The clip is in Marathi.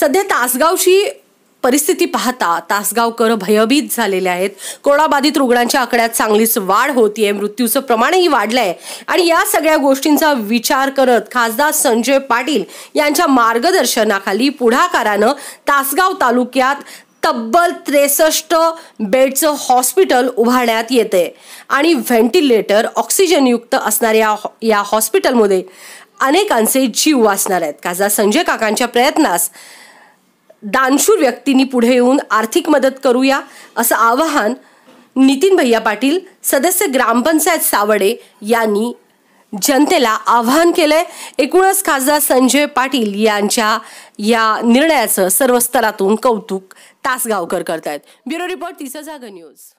सध्या तासगावची परिस्थिती पाहता तासगावकर भयभीत झालेले आहेत कोरोना रुग्णांच्या आकड्यात चांगलीच वाढ होतीये मृत्यूचं प्रमाणही वाढलंय आणि या सगळ्या गोष्टींचा विचार करत खासदार संजय पाटील यांच्या मार्गदर्शनाखाली पुढाकारानं तासगाव तालुक्यात तब्बल त्रेसष्ट बेडचं हॉस्पिटल उभारण्यात येते आणि व्हेंटिलेटर ऑक्सिजनयुक्त असणाऱ्या या हॉस्पिटलमध्ये अनेकांचे जीव वाचणार आहेत खासदार संजय काकांच्या प्रयत्नास दानशूर व्यक्तींनी पुढे येऊन आर्थिक मदत करूया असं आवाहन नितीन भैया पाटील सदस्य ग्रामपंचायत सावडे यांनी जनतेला आवाहन केलंय एकूणच खासदार संजय पाटील यांच्या या निर्णयाचं सर्व स्तरातून कौतुक तासगावकर करतायत ब्युरो रिपोर्ट तिसं जागा न्यूज